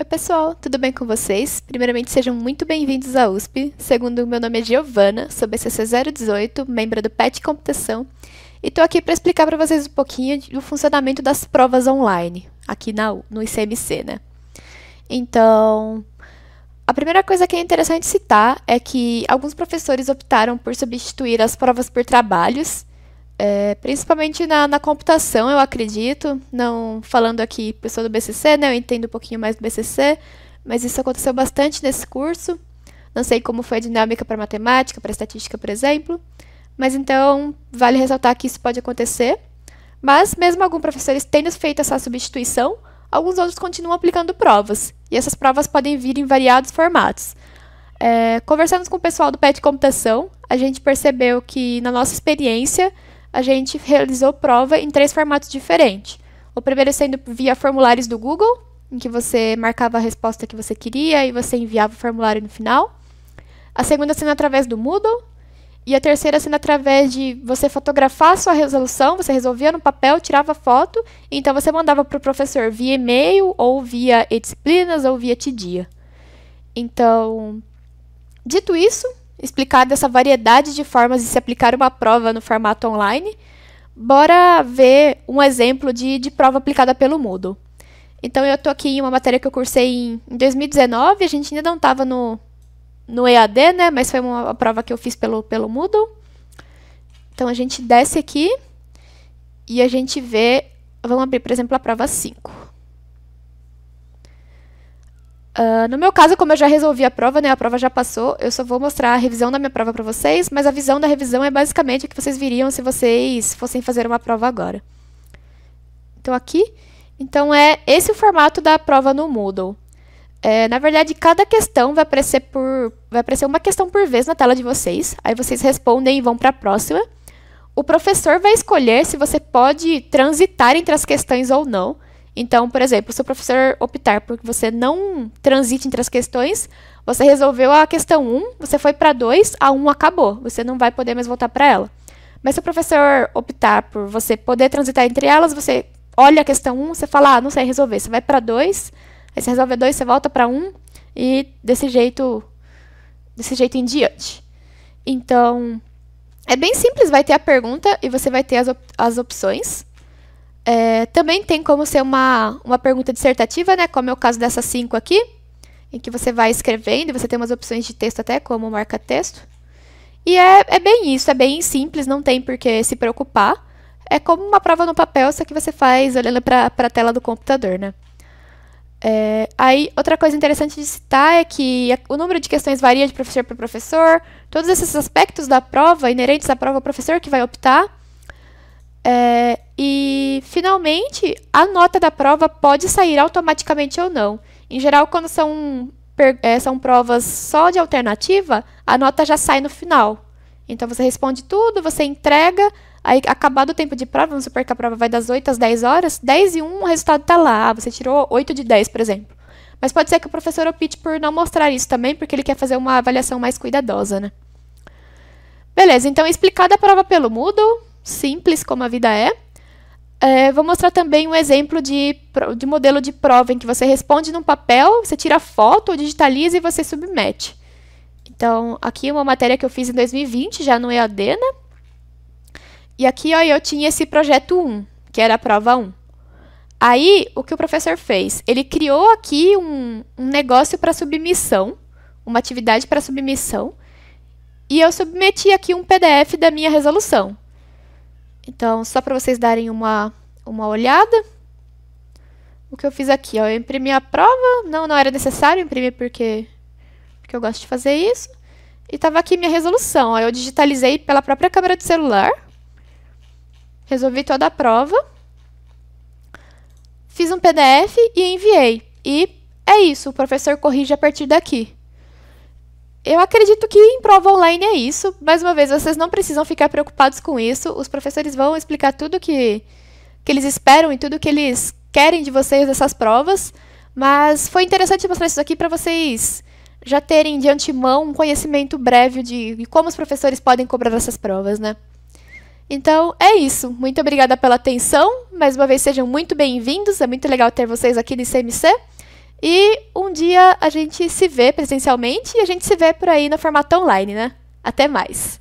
Oi, pessoal, tudo bem com vocês? Primeiramente, sejam muito bem-vindos à USP. Segundo, meu nome é Giovana, sou BCC018, membro do PET Computação, e estou aqui para explicar para vocês um pouquinho do funcionamento das provas online, aqui na, no ICMC, né? Então, a primeira coisa que é interessante citar é que alguns professores optaram por substituir as provas por trabalhos é, principalmente na, na, computação, eu acredito. Não falando aqui pessoa do BCC, né? Eu entendo um pouquinho mais do BCC, mas isso aconteceu bastante nesse curso. Não sei como foi a dinâmica para matemática, para estatística, por exemplo. Mas então vale ressaltar que isso pode acontecer. Mas mesmo alguns professores tendo feito essa substituição, alguns outros continuam aplicando provas. E essas provas podem vir em variados formatos. É, conversando com o pessoal do PET Computação, a gente percebeu que na nossa experiência a gente realizou prova em três formatos diferentes. O primeiro sendo via formulários do Google, em que você marcava a resposta que você queria e você enviava o formulário no final. A segunda sendo através do Moodle. E a terceira sendo através de você fotografar a sua resolução, você resolvia no papel, tirava foto, e então você mandava para o professor via e-mail, ou via e-disciplinas, ou via TIDIA. Então, dito isso, explicado essa variedade de formas de se aplicar uma prova no formato online, bora ver um exemplo de, de prova aplicada pelo Moodle. Então, eu estou aqui em uma matéria que eu cursei em, em 2019, a gente ainda não estava no, no EAD, né? Mas foi uma prova que eu fiz pelo, pelo Moodle. Então, a gente desce aqui e a gente vê... Vamos abrir, por exemplo, a prova 5. Uh, no meu caso, como eu já resolvi a prova, né, a prova já passou, eu só vou mostrar a revisão da minha prova para vocês, mas a visão da revisão é basicamente o que vocês viriam se vocês fossem fazer uma prova agora. Então, aqui, então é esse o formato da prova no Moodle. É, na verdade, cada questão vai aparecer, por, vai aparecer uma questão por vez na tela de vocês, aí vocês respondem e vão para a próxima. O professor vai escolher se você pode transitar entre as questões ou não, então, por exemplo, se o professor optar por que você não transite entre as questões, você resolveu a questão 1, você foi para 2, a 1 acabou, você não vai poder mais voltar para ela. Mas se o professor optar por você poder transitar entre elas, você olha a questão 1, você fala, ah, não sei resolver, você vai para 2, aí você resolve 2, você volta para 1 e desse jeito desse jeito em diante. Então, é bem simples, vai ter a pergunta e você vai ter as, op as opções. É, também tem como ser uma, uma pergunta dissertativa, né? Como é o caso dessas cinco aqui, em que você vai escrevendo e você tem umas opções de texto até, como marca-texto. E é, é bem isso, é bem simples, não tem por que se preocupar. É como uma prova no papel, só que você faz olhando para a tela do computador, né? É, aí, outra coisa interessante de citar é que o número de questões varia de professor para professor. Todos esses aspectos da prova, inerentes à prova, o professor que vai optar. É, e, finalmente, a nota da prova pode sair automaticamente ou não. Em geral, quando são, é, são provas só de alternativa, a nota já sai no final. Então, você responde tudo, você entrega, aí, acabado o tempo de prova, vamos supor que a prova vai das 8 às 10 horas, 10 e 1, o resultado está lá. Ah, você tirou 8 de 10, por exemplo. Mas pode ser que o professor opte por não mostrar isso também, porque ele quer fazer uma avaliação mais cuidadosa, né? Beleza, então explicada a prova pelo Moodle, simples como a vida é. É, vou mostrar também um exemplo de, de modelo de prova em que você responde num papel, você tira foto, digitaliza e você submete. Então, aqui é uma matéria que eu fiz em 2020, já no EAD, né? E aqui ó, eu tinha esse projeto 1, que era a prova 1. Aí, o que o professor fez? Ele criou aqui um, um negócio para submissão, uma atividade para submissão, e eu submeti aqui um PDF da minha resolução. Então, só para vocês darem uma, uma olhada, o que eu fiz aqui, ó, eu imprimi a prova, não, não era necessário imprimir porque, porque eu gosto de fazer isso, e estava aqui minha resolução, ó, eu digitalizei pela própria câmera do celular, resolvi toda a prova, fiz um PDF e enviei, e é isso, o professor corrige a partir daqui. Eu acredito que em prova online é isso. Mais uma vez, vocês não precisam ficar preocupados com isso. Os professores vão explicar tudo que, que eles esperam e tudo que eles querem de vocês nessas provas. Mas foi interessante mostrar isso aqui para vocês já terem de antemão um conhecimento breve de, de como os professores podem cobrar essas provas, né? Então, é isso. Muito obrigada pela atenção. Mais uma vez, sejam muito bem-vindos. É muito legal ter vocês aqui no CMC. E um dia a gente se vê presencialmente e a gente se vê por aí no formato online, né? Até mais!